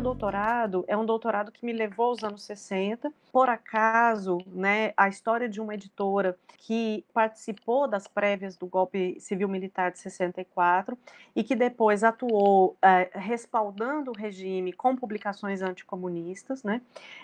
meu doutorado é um doutorado que me levou aos anos 60. Por acaso, né, a história de uma editora que participou das prévias do golpe civil-militar de 64 e que depois atuou é, respaldando o regime com publicações anticomunistas, né?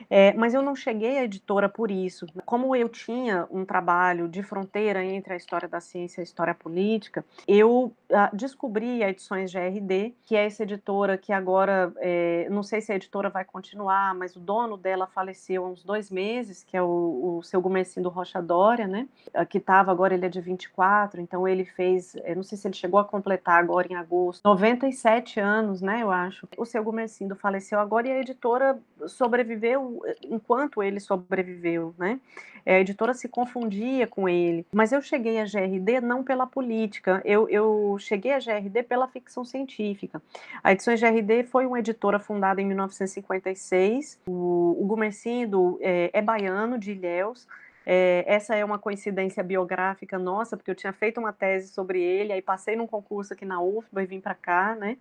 É, mas eu não cheguei à editora por isso. Como eu tinha um trabalho de fronteira entre a história da ciência e a história política, eu descobri a Edições GRD, que é essa editora que agora, é, não sei se a editora vai continuar, mas o dono dela faleceu há uns dois meses, que é o, o seu Gumercindo Rocha Dória, né? Que estava agora, ele é de 24, então ele fez, é, não sei se ele chegou a completar agora em agosto, 97 anos, né? Eu acho. O seu Gumercindo faleceu agora e a editora sobreviveu enquanto ele sobreviveu, né? a editora se confundia com ele. Mas eu cheguei à GRD não pela política, eu, eu cheguei à GRD pela ficção científica. A Edições GRD foi uma editora fundada em 1956. O, o Gumercindo é, é baiano, de Ilhéus, é, essa é uma coincidência biográfica nossa, porque eu tinha feito uma tese sobre ele, aí passei num concurso aqui na UFBA e vim para cá, né?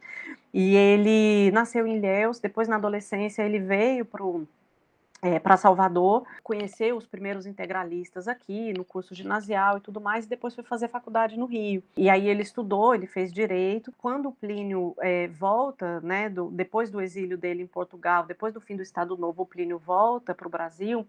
E ele nasceu em Ilhéus, depois na adolescência ele veio para é, para Salvador, conhecer os primeiros integralistas aqui, no curso ginasial e tudo mais, e depois foi fazer faculdade no Rio. E aí ele estudou, ele fez direito. Quando o Plínio é, volta, né, do, depois do exílio dele em Portugal, depois do fim do Estado Novo, o Plínio volta para o Brasil.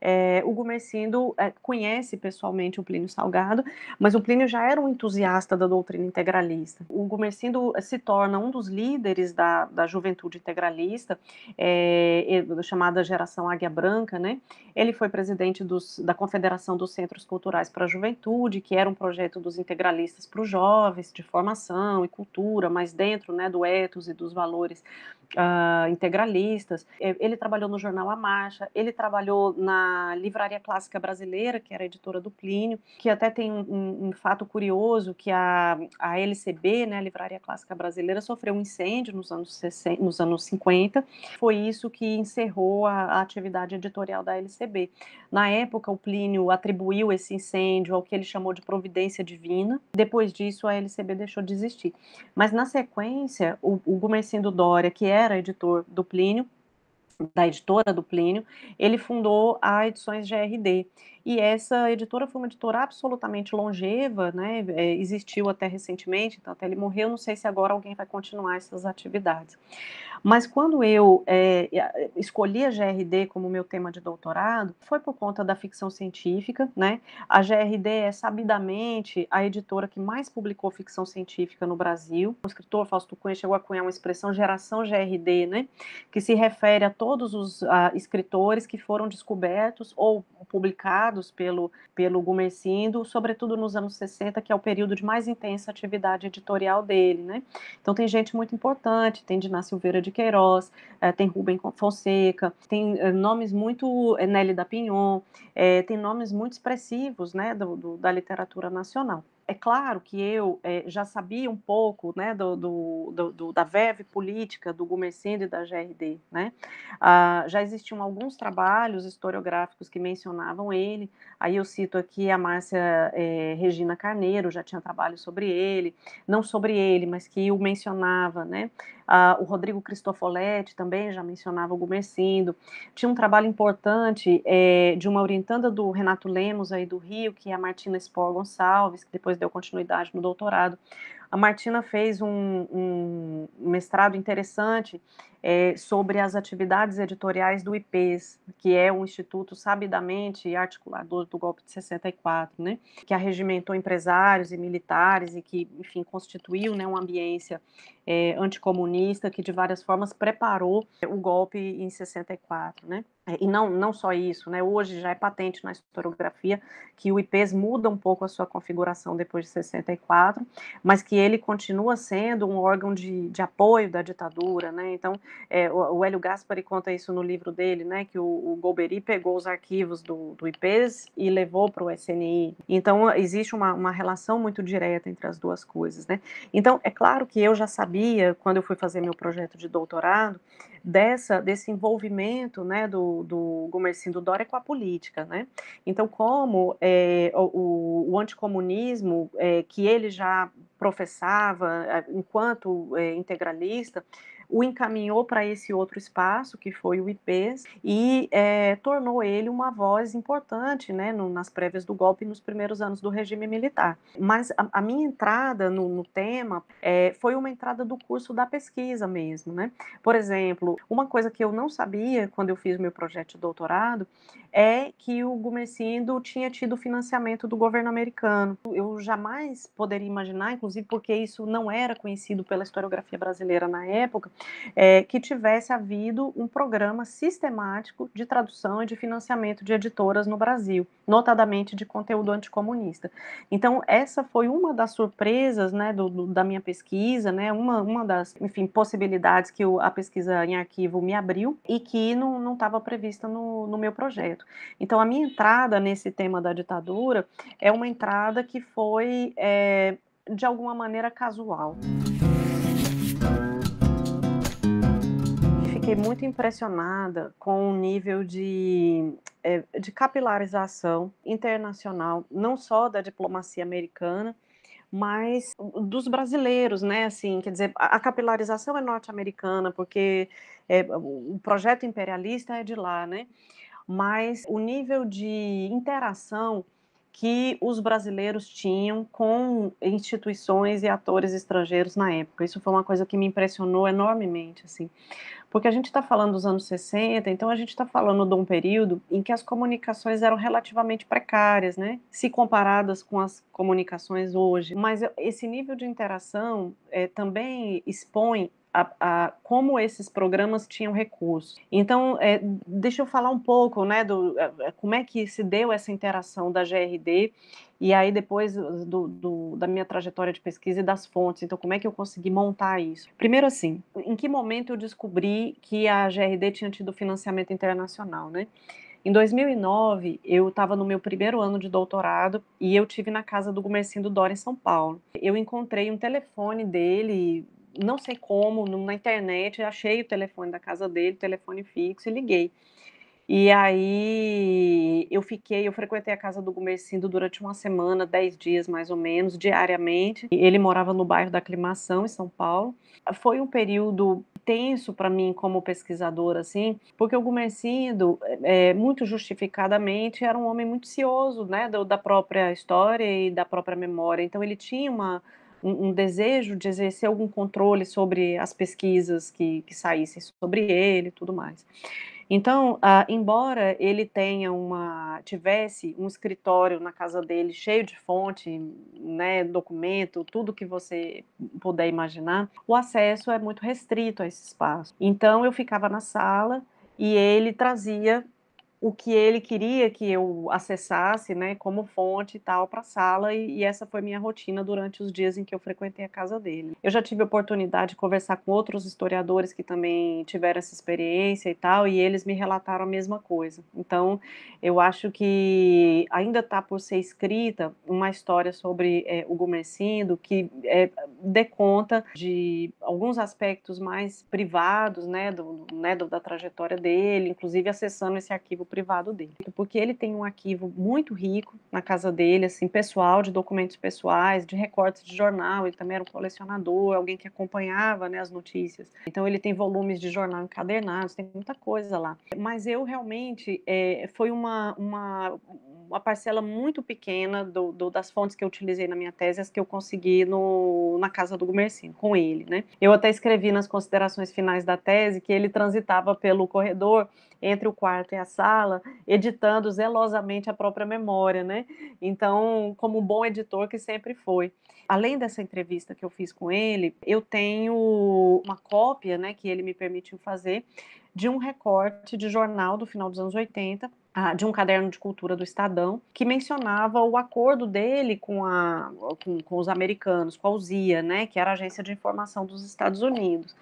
É, Hugo Mercindo é, conhece pessoalmente o Plínio Salgado, mas o Plínio já era um entusiasta da doutrina integralista. O Hugo Mercindo eh, se torna um dos líderes da, da juventude integralista, é, chamada geração Águia Branca, né? Ele foi presidente dos, da Confederação dos Centros Culturais para a Juventude, que era um projeto dos integralistas para os jovens, de formação e cultura, mas dentro né, do etos e dos valores uh, integralistas. É, ele trabalhou no jornal A Marcha, ele trabalhou na Livraria Clássica Brasileira, que era editora do Plínio, que até tem um, um, um fato curioso, que a, a LCB, né, a Livraria Clássica Brasileira, sofreu um incêndio nos anos, 60, nos anos 50, foi isso que encerrou a, a atividade editorial da LCB. Na época, o Plínio atribuiu esse incêndio ao que ele chamou de providência divina, depois disso a LCB deixou de existir. Mas na sequência, o, o Gumercindo Dória, que é era editor do Plínio, da editora do Plínio, ele fundou a Edições GRD. E essa editora foi uma editora absolutamente longeva, né? É, existiu até recentemente, então até ele morreu. Não sei se agora alguém vai continuar essas atividades. Mas quando eu é, é escolhi a GRD como meu tema de doutorado, foi por conta da ficção científica, né? A GRD é sabidamente a editora que mais publicou ficção científica no Brasil. O escritor Fausto Cunha chegou a cunhar uma expressão geração GRD, né? Que se refere a todos os escritores que foram descobertos ou publicados criados pelo, pelo Gumercindo, sobretudo nos anos 60, que é o período de mais intensa atividade editorial dele. Né? Então tem gente muito importante, tem Diná Silveira de Queiroz, é, tem Rubem Fonseca, tem é, nomes muito, é, Nelly da Pinhon, tem nomes muito expressivos né, do, do, da literatura nacional é claro que eu é, já sabia um pouco né, do, do, do da verve política do Gumercindo e da GRD. Né? Ah, já existiam alguns trabalhos historiográficos que mencionavam ele, aí eu cito aqui a Márcia é, Regina Carneiro, já tinha trabalho sobre ele, não sobre ele, mas que o mencionava, né? Ah, o Rodrigo Cristofoletti também já mencionava o Gumercindo. Tinha um trabalho importante é, de uma orientanda do Renato Lemos aí do Rio, que é a Martina Spor Gonçalves, que depois deu continuidade no doutorado. A Martina fez um, um mestrado interessante é, sobre as atividades editoriais do IPES, que é um instituto sabidamente articulador do golpe de 64, né, que arregimentou empresários e militares e que, enfim, constituiu né, uma ambiência é, anticomunista que, de várias formas, preparou o golpe em 64, né. É, e não, não só isso, né? Hoje já é patente na historiografia que o IPES muda um pouco a sua configuração depois de 64, mas que ele continua sendo um órgão de, de apoio da ditadura, né? Então, é, o, o Hélio Gaspari conta isso no livro dele, né? Que o, o Golbery pegou os arquivos do, do IPES e levou para o SNI. Então, existe uma, uma relação muito direta entre as duas coisas, né? Então, é claro que eu já sabia, quando eu fui fazer meu projeto de doutorado, dessa, desse envolvimento, né? Do, do, do Gomercindo assim, do Dória com a política, né? Então, como é, o, o, anticomunismo é, que ele já professava eh, enquanto é, integralista, o encaminhou para esse outro espaço que foi o IPES e é, tornou ele uma voz importante né, no, nas prévias do golpe nos primeiros anos do regime militar. Mas a, a minha entrada no, no tema é, foi uma entrada do curso da pesquisa mesmo. Né? Por exemplo, uma coisa que eu não sabia quando eu fiz meu projeto projeto de doutorado, é que o Gumercindo tinha tido financiamento do governo americano. Eu jamais poderia imaginar, inclusive porque isso não era conhecido pela historiografia brasileira na época, é, que tivesse havido um programa sistemático de tradução e de financiamento de editoras no Brasil, notadamente de conteúdo anticomunista. Então, essa foi uma das surpresas né, do, do, da minha pesquisa, né, uma, uma das enfim, possibilidades que o, a pesquisa em arquivo me abriu e que não estava prevista prevista no, no meu projeto. Então, a minha entrada nesse tema da ditadura é uma entrada que foi, é, de alguma maneira, casual. Fiquei muito impressionada com o nível de é, de capilarização internacional, não só da diplomacia americana, mas dos brasileiros, né? Assim, quer dizer, a capilarização é norte-americana, porque é, o projeto imperialista é de lá, né? Mas o nível de interação que os brasileiros tinham com instituições e atores estrangeiros na época. Isso foi uma coisa que me impressionou enormemente, assim, porque a gente está falando dos anos 60, então a gente está falando de um período em que as comunicações eram relativamente precárias, né, se comparadas com as comunicações hoje. Mas esse nível de interação é, também expõe a, a, como esses programas tinham recursos. Então, é, deixa eu falar um pouco, né, do, é, é, como é que se deu essa interação da GRD e aí depois do, do, da minha trajetória de pesquisa e das fontes, então como é que eu consegui montar isso? Primeiro assim, em que momento eu descobri que a GRD tinha tido financiamento internacional, né? Em 2009, eu estava no meu primeiro ano de doutorado e eu tive na casa do Gumercindo Dora em São Paulo. Eu encontrei um telefone dele não sei como, na internet, achei o telefone da casa dele, telefone fixo e liguei. E aí eu fiquei, eu frequentei a casa do Gumercindo durante uma semana, dez dias mais ou menos, diariamente. Ele morava no bairro da Aclimação, em São Paulo. Foi um período tenso para mim como pesquisadora, assim, porque o Gumercindo, é, é, muito justificadamente, era um homem muito cioso, né, da própria história e da própria memória. Então ele tinha uma um, um, desejo de exercer algum controle sobre as pesquisas que, que saíssem sobre ele e tudo mais. Então, ah, embora ele tenha uma, tivesse um escritório na casa dele cheio de fonte, né, documento, tudo que você puder imaginar, o acesso é muito restrito a esse espaço. Então, eu ficava na sala e ele trazia o que ele queria que eu acessasse, né, como fonte e tal, para a sala, e, e, essa foi minha rotina durante os dias em que eu frequentei a casa dele. Eu já tive a oportunidade de conversar com outros historiadores que também tiveram essa experiência e tal, e eles me relataram a mesma coisa. Então, eu acho que ainda está por ser escrita uma história sobre é, o Gomercindo que é, dê conta de alguns aspectos mais privados, né, do, né, do, da trajetória dele, inclusive acessando esse arquivo privado dele, porque ele tem um arquivo muito rico na casa dele, assim, pessoal, de documentos pessoais, de recortes de jornal, ele também era um colecionador, alguém que acompanhava, né, as notícias. Então ele tem volumes de jornal encadernados, tem muita coisa lá. Mas eu realmente, é, foi uma, uma uma parcela muito pequena do, do, das fontes que eu utilizei na minha tese, as que eu consegui no, na casa do Gumercino, com ele, né? Eu até escrevi nas considerações finais da tese que ele transitava pelo corredor entre o quarto e a sala, editando zelosamente a própria memória, né? Então, como um bom editor que sempre foi. Além dessa entrevista que eu fiz com ele, eu tenho uma cópia, né, que ele me permitiu fazer, de um recorte de jornal do final dos anos 80, ah, de um caderno de cultura do Estadão, que mencionava o acordo dele com, a, com, com os americanos, com a USIA, né, que era a Agência de Informação dos Estados Unidos.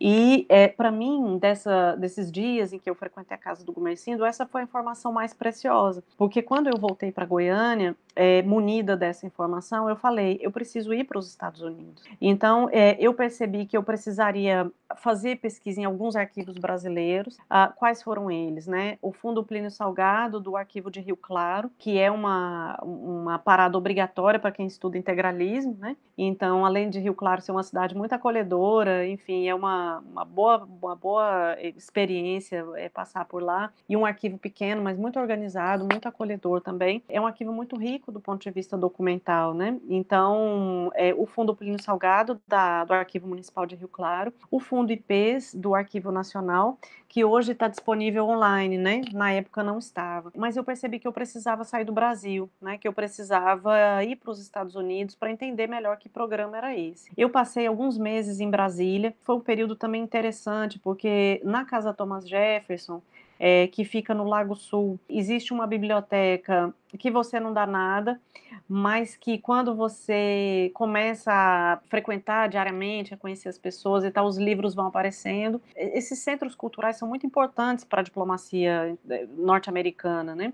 E, é, para mim, dessa, desses dias em que eu frequentei a casa do Gumercindo, essa foi a informação mais preciosa, porque quando eu voltei para Goiânia, é, munida dessa informação, eu falei, eu preciso ir para os Estados Unidos. Então, é, eu percebi que eu precisaria fazer pesquisa em alguns arquivos brasileiros brasileiros. Ah, quais foram eles? Né? O Fundo Plínio Salgado, do Arquivo de Rio Claro, que é uma, uma parada obrigatória para quem estuda integralismo. Né? Então, além de Rio Claro ser uma cidade muito acolhedora, enfim, é uma, uma, boa, uma boa eh, experiência é, passar por lá. E um arquivo pequeno, mas muito organizado, muito acolhedor também. É um arquivo muito rico do ponto de vista documental. Né? Então, é, o Fundo Plínio Salgado, da, do Arquivo Municipal de Rio Claro, o Fundo IPs, do Arquivo Nacional, que hoje está disponível online, né? Na época não estava. Mas eu percebi que eu precisava sair do Brasil, né? Que eu precisava ir para os Estados Unidos para entender melhor que programa era esse. Eu passei alguns meses em Brasília. Foi um período também interessante porque na casa Thomas Jefferson é, que fica no Lago Sul. Existe uma biblioteca que você não dá nada, mas que quando você começa a frequentar diariamente, a conhecer as pessoas e tal, os livros vão aparecendo. Esses centros culturais são muito importantes para a diplomacia eh, norte-americana, né?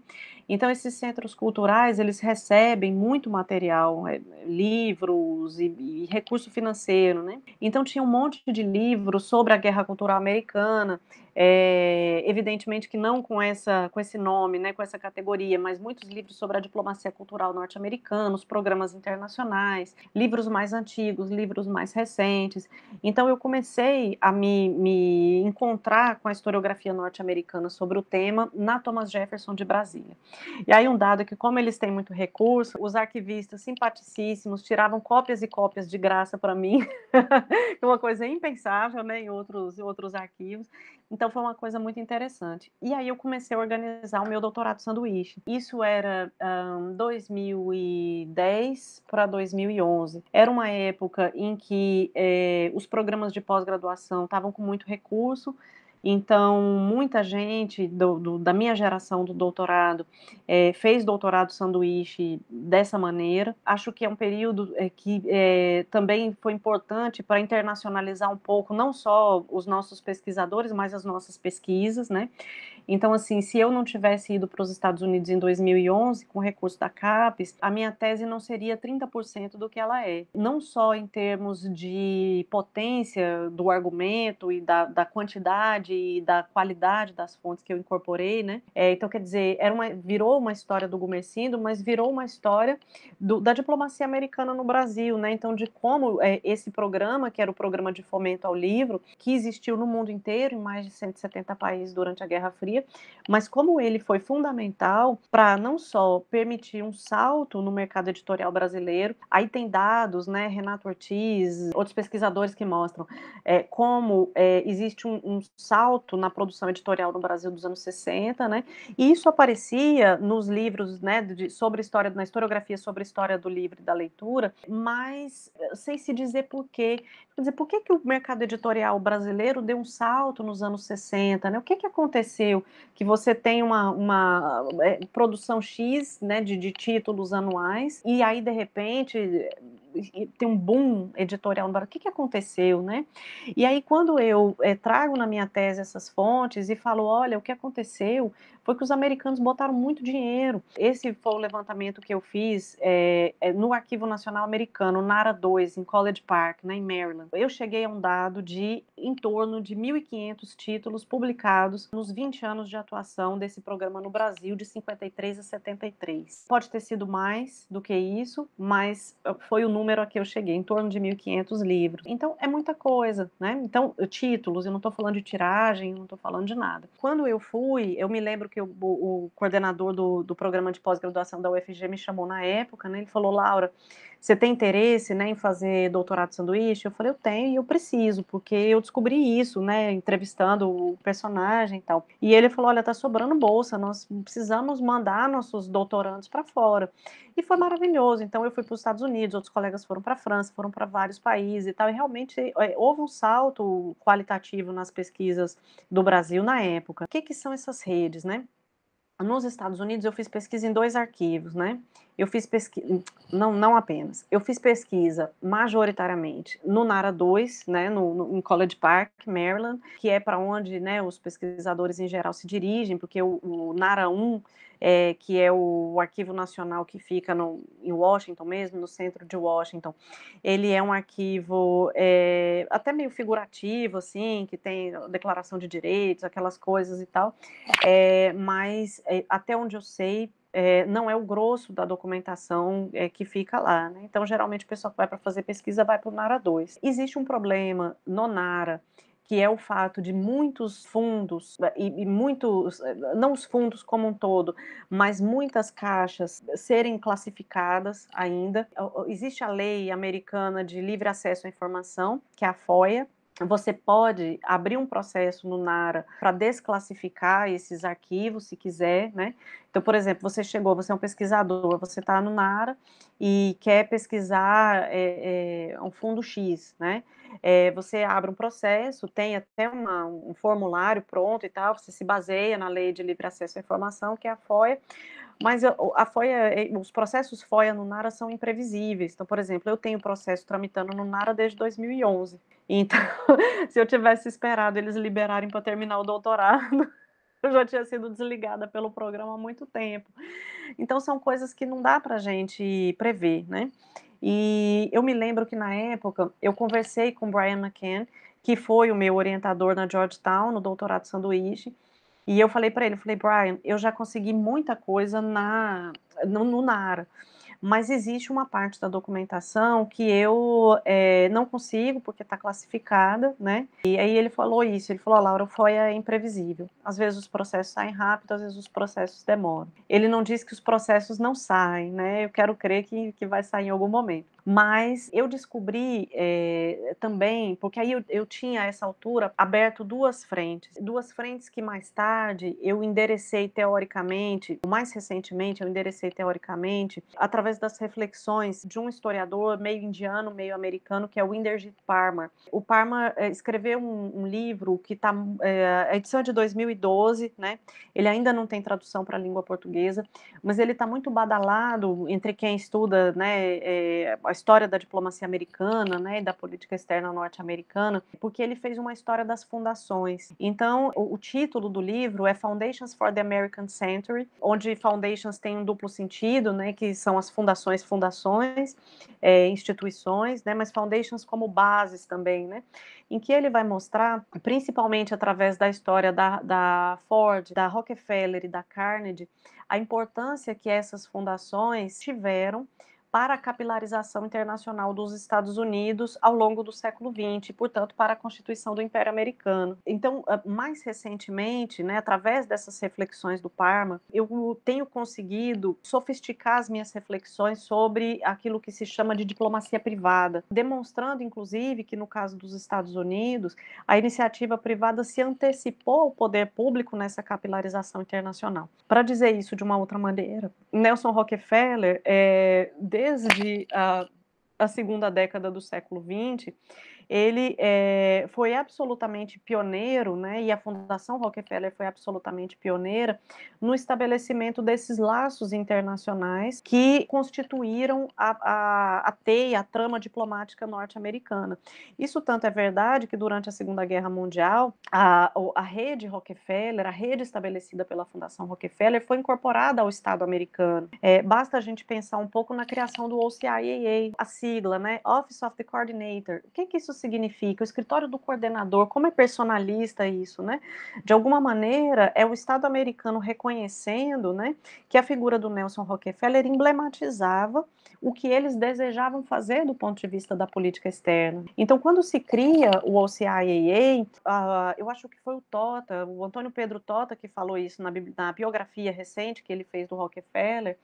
Então esses centros culturais eles recebem muito material, eh, livros e, e recurso financeiro, né? Então tinha um monte de livros sobre a guerra cultural americana, é, evidentemente que não com essa com esse nome, né? Com essa categoria, mas muitos livros livros sobre a diplomacia cultural norte-americana, os programas internacionais, livros mais antigos, livros mais recentes. Então, eu comecei a me, me encontrar com a historiografia norte-americana sobre o tema na Thomas Jefferson de Brasília. E aí, um dado é que, como eles têm muito recurso, os arquivistas simpaticíssimos tiravam cópias e cópias de graça para mim, uma coisa impensável né, em outros, outros arquivos. Então, foi uma coisa muito interessante. E aí, eu comecei a organizar o meu doutorado sanduíche. Isso era um, 2010 para 2011. Era uma época em que é, os programas de pós-graduação estavam com muito recurso, então, muita gente do, do, da minha geração do doutorado é, fez doutorado sanduíche dessa maneira. Acho que é um período é, que é, também foi importante para internacionalizar um pouco, não só os nossos pesquisadores, mas as nossas pesquisas, né? Então, assim, se eu não tivesse ido para os Estados Unidos em 2011 com recurso da CAPES, a minha tese não seria 30% do que ela é. Não só em termos de potência do argumento e da, da quantidade e da qualidade das fontes que eu incorporei, né? É, então, quer dizer, era uma, virou uma história do Gumercindo, mas virou uma história do, da diplomacia americana no Brasil, né? Então, de como é, esse programa, que era o programa de fomento ao livro, que existiu no mundo inteiro, em mais de 170 países durante a Guerra Fria, mas como ele foi fundamental para não só permitir um salto no mercado editorial brasileiro, aí tem dados, né, Renato Ortiz, outros pesquisadores que mostram é, como é, existe um, um, salto na produção editorial no Brasil dos anos 60, né, e isso aparecia nos livros, né, de, sobre história, na historiografia sobre história do livro e da leitura, mas eh, sem se dizer por quê, Quer dizer, por que, que o mercado editorial brasileiro deu um salto nos anos 60? Né? O que, que aconteceu? Que você tem uma, uma é, produção X né, de, de títulos anuais e aí, de repente, tem um boom editorial no Brasil. O que, que aconteceu? Né? E aí, quando eu é, trago na minha tese essas fontes e falo, olha, o que aconteceu foi que os americanos botaram muito dinheiro. Esse foi o levantamento que eu fiz é, no Arquivo Nacional Americano, NARA 2, em College Park, né, em Maryland. Eu cheguei a um dado de em torno de 1.500 títulos publicados nos 20 anos de atuação desse programa no Brasil, de 53 a 73. Pode ter sido mais do que isso, mas eh, foi o número a que eu cheguei, em torno de 1.500 livros. Então, é muita coisa, né? Então, títulos, eu não estou falando de tiragem, não estou falando de nada. Quando eu fui, eu me lembro que o, o coordenador do, do programa de pós-graduação da UFG me chamou na época, né? Ele falou, Laura, você tem interesse né, em fazer doutorado de sanduíche? Eu falei, eu tenho e eu preciso, porque eu descobri isso, né, entrevistando o personagem e tal. E ele falou, olha, tá sobrando bolsa, nós precisamos mandar nossos doutorandos para fora. E foi maravilhoso, então eu fui para os Estados Unidos, outros colegas foram para a França, foram para vários países e tal, e realmente é, houve um salto qualitativo nas pesquisas do Brasil na época. O que, que são essas redes, né? Nos Estados Unidos eu fiz pesquisa em dois arquivos, né? Eu fiz pesquisa, não, não apenas, eu fiz pesquisa majoritariamente no NARA 2, né, no, no em College Park, Maryland, que é para onde né, os pesquisadores em geral se dirigem, porque o, o NARA 1, é, que é o arquivo nacional que fica no, em Washington mesmo, no centro de Washington, ele é um arquivo é, até meio figurativo, assim, que tem declaração de direitos, aquelas coisas e tal, é, mas é, até onde eu sei, é, não é o grosso da documentação é, que fica lá. Né? Então, geralmente, o pessoal que vai para fazer pesquisa vai para o NARA 2. Existe um problema no NARA, que é o fato de muitos fundos, eh, e, e, muitos, não os fundos como um todo, mas muitas caixas serem classificadas ainda. Existe a lei americana de livre acesso à informação, que é a FOIA, você pode abrir um processo no NARA para desclassificar esses arquivos, se quiser, né? Então, por exemplo, você chegou, você é um pesquisador, você está no NARA e quer pesquisar é, é, um fundo X, né? É, você abre um processo, tem até uma, um formulário pronto e tal, você se baseia na lei de livre acesso à informação, que é a FOIA, mas a FOIA, é, os processos FOIA no NARA são imprevisíveis. Então, por exemplo, eu tenho processo tramitando no NARA desde 2011. Então, se eu tivesse esperado eles liberarem para terminar o doutorado, eu já tinha sido desligada pelo programa há muito tempo. Então, são coisas que não dá para gente prever, né? E eu me lembro que na época eu conversei com Brian McCann, que foi o meu orientador na Georgetown, no doutorado sanduíche, e eu falei para ele, falei, Brian, eu já consegui muita coisa na no, no NARA, mas existe uma parte da documentação que eu é, não consigo porque está classificada, né? E aí ele falou isso, ele falou, a Laura, foi é imprevisível. Às vezes os processos saem rápido, às vezes os processos demoram. Ele não diz que os processos não saem, né? Eu quero crer que, que vai sair em algum momento. Mas eu descobri é, também, porque aí eu, eu tinha, a essa altura, aberto duas frentes. Duas frentes que mais tarde eu enderecei teoricamente, mais recentemente eu enderecei teoricamente, através das reflexões de um historiador meio indiano, meio americano, que é o Inderjit Parmar. O Parmar é, escreveu um, um, livro que está, é, eh, a edição é de 2012, né? Ele ainda não tem tradução para a língua portuguesa, mas ele está muito badalado entre quem estuda, né? É, a história da diplomacia americana, né, e da política externa norte-americana, porque ele fez uma história das fundações. Então, o, o, título do livro é Foundations for the American Century, onde foundations tem um duplo sentido, né, que são as fundações, fundações, é, instituições, né, mas foundations como bases também, né, em que ele vai mostrar, principalmente através da história da, da Ford, da Rockefeller e da Carnegie, a importância que essas fundações tiveram para a capilarização internacional dos Estados Unidos ao longo do século XX, e, portanto, para a constituição do Império Americano. Então, ah, mais recentemente, né, através dessas reflexões do Parma, eu tenho conseguido sofisticar as minhas reflexões sobre aquilo que se chama de diplomacia privada, demonstrando, inclusive, que no caso dos Estados Unidos, a iniciativa privada se antecipou ao poder público nessa capilarização internacional. Para dizer isso de uma outra maneira, Nelson Rockefeller é, desde a, ah, a segunda década do século XX, ele é, foi absolutamente pioneiro, né, e a Fundação Rockefeller foi absolutamente pioneira no estabelecimento desses laços internacionais que constituíram a, a, a teia, a trama diplomática norte-americana. Isso tanto é verdade que durante a Segunda Guerra Mundial, a, a rede Rockefeller, a rede estabelecida pela Fundação Rockefeller, foi incorporada ao Estado americano. É, basta a gente pensar um pouco na criação do OCIAA, a sigla, né, Office of the Coordinator. O que, que isso significa, o escritório do coordenador, como é personalista isso, né? De alguma maneira, é o Estado americano reconhecendo, né, que a figura do Nelson Rockefeller emblematizava o que eles desejavam fazer do ponto de vista da política externa. Então, quando se cria o OCIAA, uh, ah, eu acho que foi o Tota, o Antônio Pedro Tota que falou isso na, na biografia recente que ele fez do Rockefeller,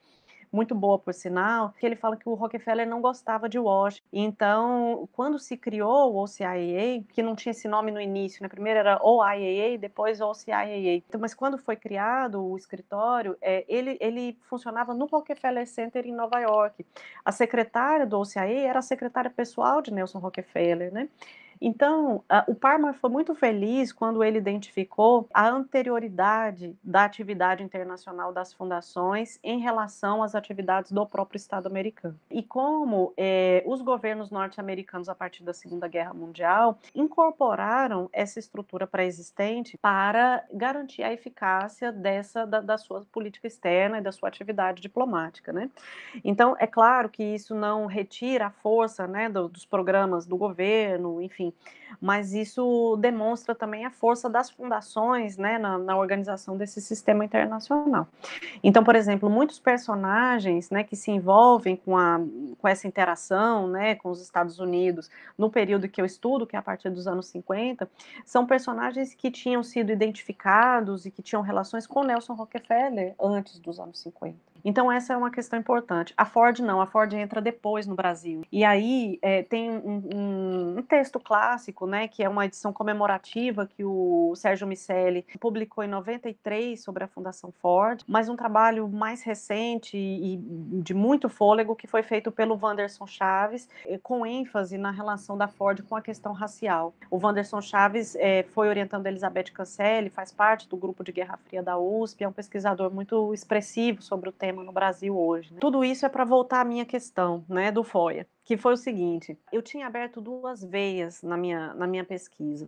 muito boa por sinal, que ele fala que o Rockefeller não gostava de Washington. Então, quando se criou o OCIAA, que não tinha esse nome no início, né? primeiro era OIAA, depois OCIAA. Então, mas quando foi criado o escritório, é, ele, ele funcionava no Rockefeller Center em Nova York. A secretária do OCIAA era a secretária pessoal de Nelson Rockefeller, né? Então, o Parma foi muito feliz quando ele identificou a anterioridade da atividade internacional das fundações em relação às atividades do próprio Estado americano. E como é, os governos norte-americanos, a partir da Segunda Guerra Mundial, incorporaram essa estrutura pré-existente para garantir a eficácia dessa, da, da sua política externa e da sua atividade diplomática. Né? Então, é claro que isso não retira a força né, do, dos programas do governo, enfim enfim. Assim, mas isso demonstra também a força das fundações né, na, na organização desse sistema internacional. Então, por exemplo, muitos personagens né, que se envolvem com, a, com essa interação né, com os Estados Unidos no período que eu estudo, que é a partir dos anos 50, são personagens que tinham sido identificados e que tinham relações com Nelson Rockefeller antes dos anos 50. Então, essa é uma questão importante. A Ford não, a Ford entra depois no Brasil. E aí é, tem um, um, um, texto clássico, né, que é uma edição comemorativa que o Sérgio Micelli publicou em 93 sobre a Fundação Ford, mas um trabalho mais recente e de muito fôlego que foi feito pelo Wanderson Chaves, é, com ênfase na relação da Ford com a questão racial. O Wanderson Chaves é, foi orientando a Elizabeth Cancelli, faz parte do grupo de Guerra Fria da USP, é um pesquisador muito expressivo sobre o tema problema no Brasil hoje. Né? Tudo isso é para voltar à minha questão, né, do FOIA, que foi o seguinte: eu tinha aberto duas veias na minha, na minha pesquisa.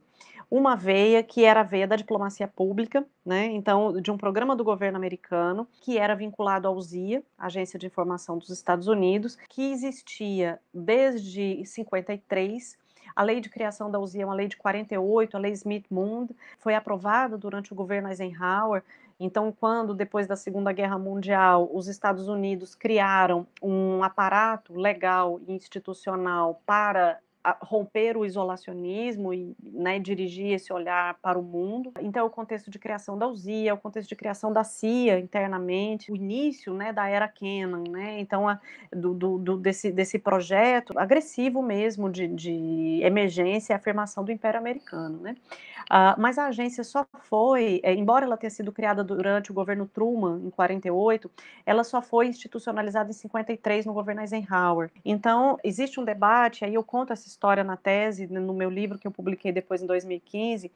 Uma veia que era a veia da diplomacia pública, né, então, de um programa do governo americano, que era vinculado ao ZIA, Agência de Informação dos Estados Unidos, que existia desde 53 a lei de criação da USIA é uma lei de 48, a lei Smith-Mund, foi aprovada durante o governo Eisenhower então, quando depois da Segunda Guerra Mundial os Estados Unidos criaram um aparato legal e institucional para romper o isolacionismo e né, dirigir esse olhar para o mundo. Então, é o contexto de criação da USIA, é o contexto de criação da CIA internamente, o início né, da era Kennan, né, então a, do, do, desse, desse projeto agressivo mesmo de, de emergência e afirmação do Império Americano. Né. Ah, mas a agência só foi, é, embora ela tenha sido criada durante o governo Truman, em 48, ela só foi institucionalizada em 53 no governo Eisenhower. Então, existe um debate, aí eu conto essa história na tese, no meu livro que eu publiquei depois em 2015,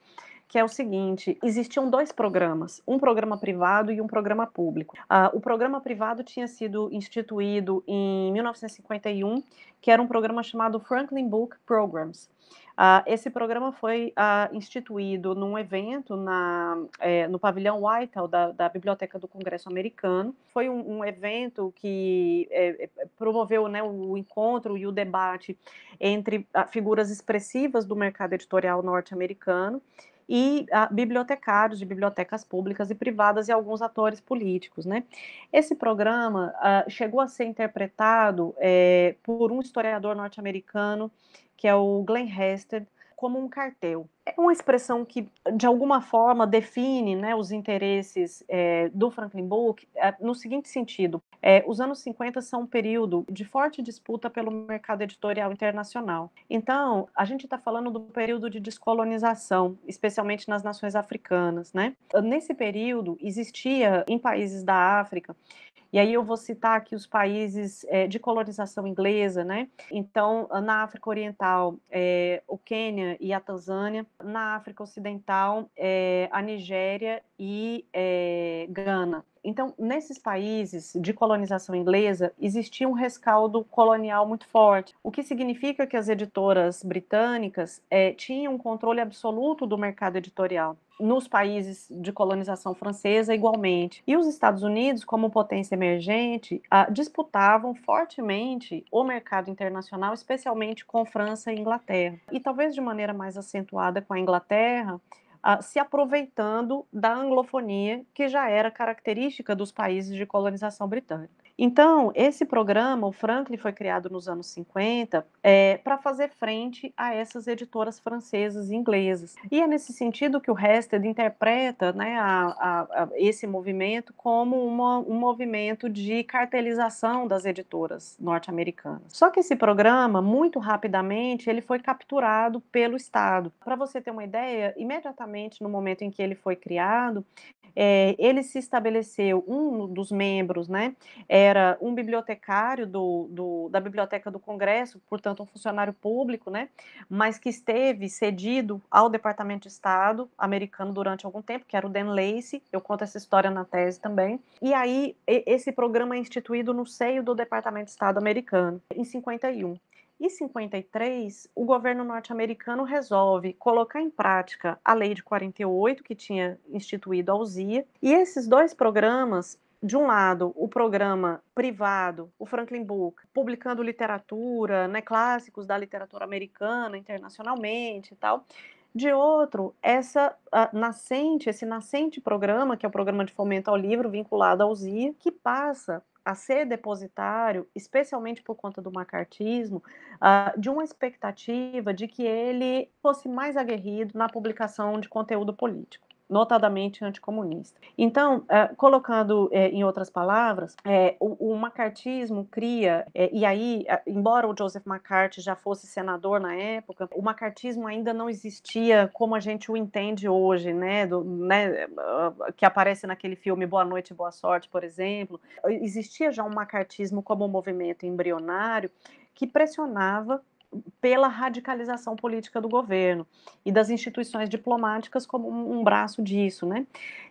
que é o seguinte: existiam dois programas, um programa privado e um programa público. Uh, o programa privado tinha sido instituído em 1951, que era um programa chamado Franklin Book Programs. Uh, esse programa foi uh, instituído num evento na, é, no pavilhão Whitehall da, da, Biblioteca do Congresso americano. Foi um, um evento que é, é, promoveu né, o encontro e o debate entre uh, figuras expressivas do mercado editorial norte-americano e a, ah, bibliotecários de bibliotecas públicas e privadas e alguns atores políticos. Né? Esse programa ah, chegou a ser interpretado é, por um historiador norte-americano, que é o Glenn Hester, como um cartel é uma expressão que, de alguma forma, define né, os interesses é, do Franklin Book é, no seguinte sentido: é, os anos 50 são um período de forte disputa pelo mercado editorial internacional. Então, a gente está falando do período de descolonização, especialmente nas nações africanas. Né? Nesse período, existia em países da África e aí eu vou citar aqui os países é, de colonização inglesa, né? Então, na África Oriental, é, o Quênia e a Tanzânia, na África Ocidental, é, a Nigéria e é, Gana. Então, nesses países de colonização inglesa, existia um rescaldo colonial muito forte, o que significa que as editoras britânicas é, tinham um controle absoluto do mercado editorial nos países de colonização francesa igualmente. E os Estados Unidos, como potência emergente, ah, disputavam fortemente o mercado internacional, especialmente com França e Inglaterra. E talvez de maneira mais acentuada com a Inglaterra, uh, se aproveitando da anglofonia que já era característica dos países de colonização britânica. Então, esse programa, o Franklin, foi criado nos anos 50 é, para fazer frente a essas editoras francesas e inglesas. E é nesse sentido que o Hested interpreta né, a, a, a esse movimento como uma, um movimento de cartelização das editoras norte-americanas. Só que esse programa, muito rapidamente, ele foi capturado pelo Estado. Para você ter uma ideia, imediatamente no momento em que ele foi criado, é, ele se estabeleceu, um dos membros, né? É, era um bibliotecário do, do, da Biblioteca do Congresso, portanto, um funcionário público, né, mas que esteve cedido ao Departamento de Estado americano durante algum tempo, que era o Dan Lacey, eu conto essa história na tese também. E aí, esse programa é instituído no seio do Departamento de Estado americano, em 51. Em 53, o governo norte-americano resolve colocar em prática a lei de 48 que tinha instituído a USIA, e esses dois programas de um lado, o programa privado, o Franklin Book, publicando literatura, né, clássicos da literatura americana, internacionalmente e tal. De outro, essa uh, nascente, esse nascente programa, que é o programa de fomento ao livro vinculado ao ZIA, que passa a ser depositário, especialmente por conta do macartismo, uh, de uma expectativa de que ele fosse mais aguerrido na publicação de conteúdo político notadamente anticomunista. Então, é, colocando é, em outras palavras, é, o, macartismo cria, e aí, embora o Joseph McCarthy já fosse senador na época, o macartismo ainda não existia como a gente o entende hoje, né, Do, né ah, que aparece naquele filme Boa Noite, Boa Sorte, por exemplo. Existia já um macartismo como um movimento embrionário que pressionava pela radicalização política do governo e das instituições diplomáticas como um braço disso, né?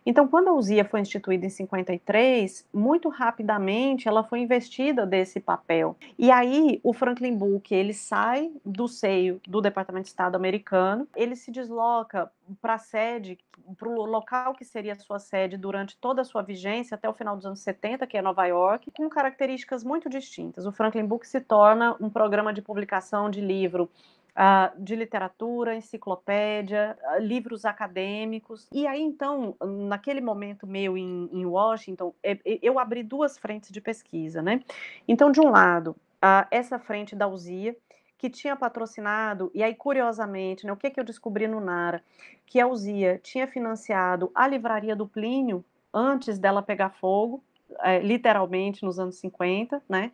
Então, quando a USIA foi instituída em 53, muito rapidamente ela foi investida desse papel. E aí o Franklin Book, ele sai do seio do Departamento de Estado americano, ele se desloca para a sede, para o local que seria a sua sede durante toda a sua vigência até o final dos anos 70, que é Nova York, com características muito distintas. O Franklin Book se torna um programa de publicação de livro Uh, de literatura, enciclopédia, uh, livros acadêmicos. E aí, então, naquele momento meu em, em Washington, é, eu abri duas frentes de pesquisa, né? Então, de um lado, uh, essa frente da USIA, que tinha patrocinado, e aí curiosamente, né, o que, que eu descobri no Nara? Que a Uzia tinha financiado a livraria do Plínio antes dela pegar fogo, é, literalmente nos anos 50, né?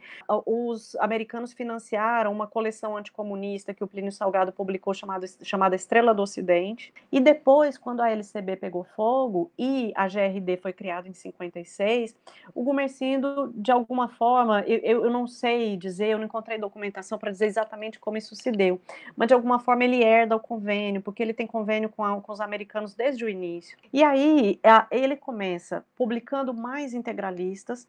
Os americanos financiaram uma coleção anticomunista que o Plínio Salgado publicou chamado, chamada Estrela do Ocidente. E depois, quando a LCB pegou fogo e a GRD foi criada em 56, o Gumercindo, de alguma forma, eu, eu não sei dizer, eu não encontrei documentação para dizer exatamente como isso se deu, mas de alguma forma ele herda o convênio, porque ele tem convênio com, a, com os americanos desde o início. E aí a, ele começa publicando mais integralismo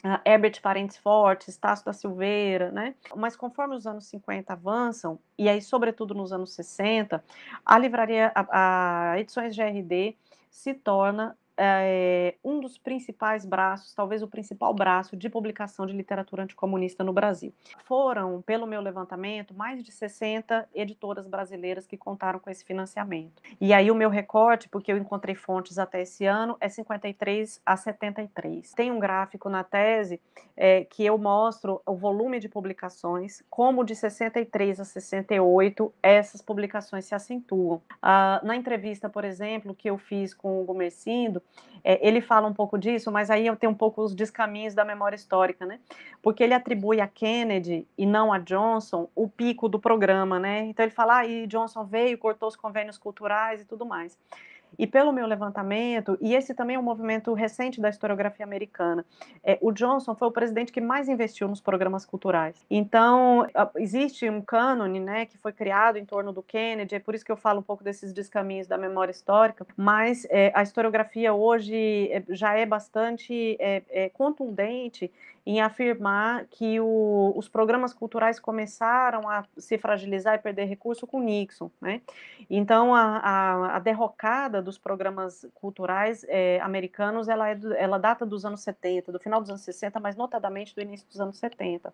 né? Herbert Parentes Forte, Tasso da Silveira, né? Mas conforme os anos 50 avançam, e aí sobretudo nos anos 60, a livraria, a, a Edições GRD se torna é, um dos principais braços, talvez o principal braço de publicação de literatura anticomunista no Brasil. Foram, pelo meu levantamento, mais de 60 editoras brasileiras que contaram com esse financiamento. E aí o meu recorte, porque eu encontrei fontes até esse ano, é 53 a 73. Tem um gráfico na tese é, que eu mostro o volume de publicações, como de 63 a 68 essas publicações se acentuam. Ah, na entrevista, por exemplo, que eu fiz com o Gomercindo, é, ele fala um pouco disso, mas aí eu tenho um pouco os descaminhos da memória histórica, né? Porque ele atribui a Kennedy e não a Johnson o pico do programa, né? Então ele fala, ah, e Johnson veio, cortou os convênios culturais e tudo mais. E pelo meu levantamento, e esse também é um movimento recente da historiografia americana, é, o Johnson foi o presidente que mais investiu nos programas culturais. Então, existe um cânone né, que foi criado em torno do Kennedy, é por isso que eu falo um pouco desses descaminhos da memória histórica, mas é, a historiografia hoje é, já é bastante é, é contundente em afirmar que o, os programas culturais começaram a se fragilizar e perder recurso com Nixon. Né? Então, a, a, a derrocada dos programas culturais é, americanos, ela, é ela data dos anos 70, do final dos anos 60, mas notadamente do início dos anos 70.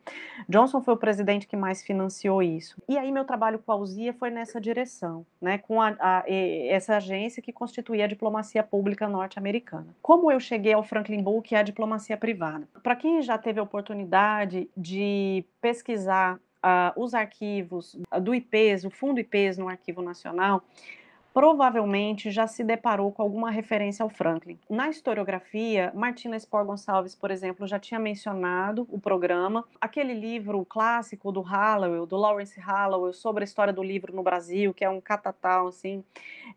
Johnson foi o presidente que mais financiou isso. E aí, meu trabalho com a Uzia foi nessa direção, né? com a, a, essa agência que constituía a diplomacia pública norte-americana. Como eu cheguei ao Franklin Bull, que é a diplomacia privada? Para quem já já teve a oportunidade de pesquisar uh, os arquivos ah, do IPES, o Fundo IPES no Arquivo Nacional, provavelmente já se deparou com alguma referência ao Franklin. Na historiografia, Martina Spor Gonçalves, por exemplo, já tinha mencionado o programa. Aquele livro clássico do Hallowell, do Lawrence Hallowell, sobre a história do livro no Brasil, que é um catatal, assim,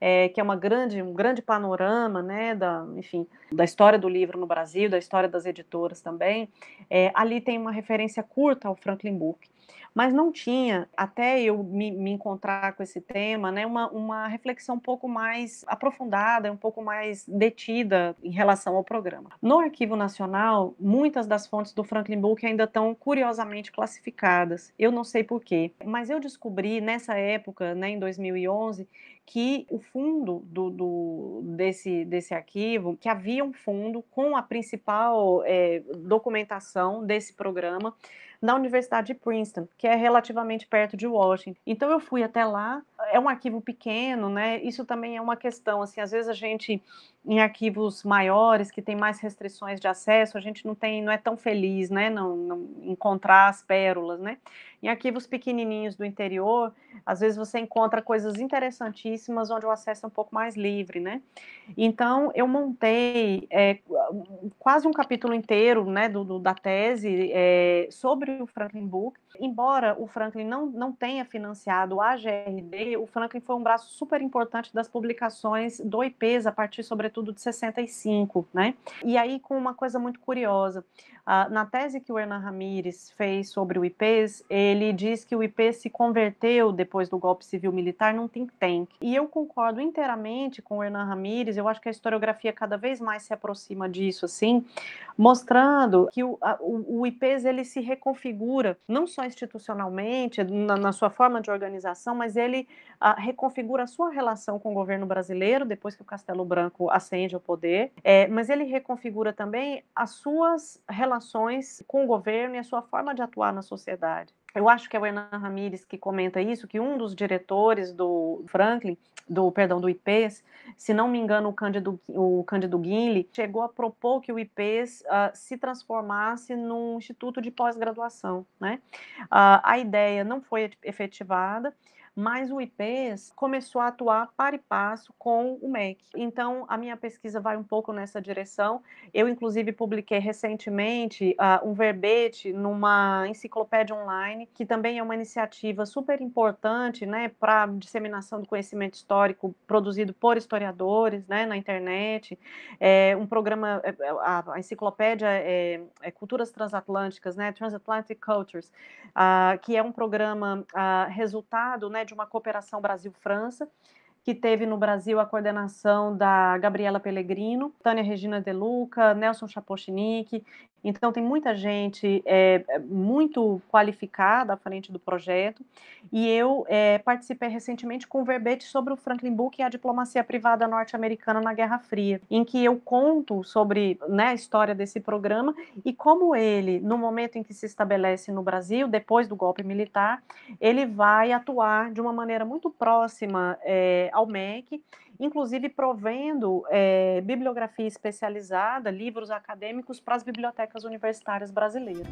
é, que é uma grande, um grande panorama, né, da, enfim, da história do livro no Brasil, da história das editoras também. É, ali tem uma referência curta ao Franklin Book mas não tinha, até eu me, me encontrar com esse tema, né, uma, uma reflexão um pouco mais aprofundada, um pouco mais detida em relação ao programa. No Arquivo Nacional, muitas das fontes do Franklin Book ainda estão curiosamente classificadas, eu não sei porquê, mas eu descobri nessa época, né, em 2011, que o fundo do, do, desse, desse arquivo, que havia um fundo com a principal é, documentação desse programa, na Universidade de Princeton, que é relativamente perto de Washington. Então eu fui até lá, é um arquivo pequeno, né? Isso também é uma questão, assim, às vezes a gente em arquivos maiores, que tem mais restrições de acesso, a gente não tem, não é tão feliz, né, não, não, encontrar as pérolas, né? Em arquivos pequenininhos do interior, às vezes você encontra coisas interessantíssimas onde o acesso é um pouco mais livre, né? Então, eu montei é, quase um capítulo inteiro, né, do, do da tese é, sobre o Franklin Book, Embora o Franklin não, não tenha financiado a GRD, o Franklin foi um braço super importante das publicações do IPES, a partir, sobretudo, de 65, né? E aí, com uma coisa muito curiosa, uh, na tese que o Hernan Ramírez fez sobre o IPES, ele diz que o IPES se converteu, depois do golpe civil-militar, num think tank. E eu concordo inteiramente com o Hernan Ramírez, eu acho que a historiografia cada vez mais se aproxima disso, assim, mostrando que o, a, o, IPs ele se reconfigura não só institucionalmente, na, na sua forma de organização, mas ele a, ah, reconfigura a sua relação com o governo brasileiro depois que o Castelo Branco ascende ao poder, é, mas ele reconfigura também as suas relações com o governo e a sua forma de atuar na sociedade eu acho que é o Hernan Ramírez que comenta isso, que um dos diretores do Franklin, do perdão, do IPES, se não me engano, o Cândido, o Cândido Guinle, chegou a propor que o IPES uh, ah, se transformasse num instituto de pós-graduação. Né? Uh, a ideia não foi efetivada, mas o IPES começou a atuar para e passo com o MEC. Então, a minha pesquisa vai um pouco nessa direção. Eu, inclusive, publiquei recentemente uh, um verbete numa enciclopédia online, que também é uma iniciativa super importante né, para disseminação do conhecimento histórico produzido por historiadores né, na internet. É um programa, é, é, a, a enciclopédia é, é Culturas Transatlânticas, né, Transatlantic Cultures, uh, que é um programa uh, resultado né, de uma cooperação Brasil-França, que teve no Brasil a coordenação da Gabriela Pellegrino, Tânia Regina De Luca, Nelson Chapochinik. Então, tem muita gente é, muito qualificada à frente do projeto, e eu é, participei recentemente com um verbete sobre o Franklin Book e a diplomacia privada norte-americana na Guerra Fria, em que eu conto sobre né, a história desse programa e como ele, no momento em que se estabelece no Brasil, depois do golpe militar, ele vai atuar de uma maneira muito próxima é, ao MEC inclusive provendo é, bibliografia especializada, livros acadêmicos para as bibliotecas universitárias brasileiras.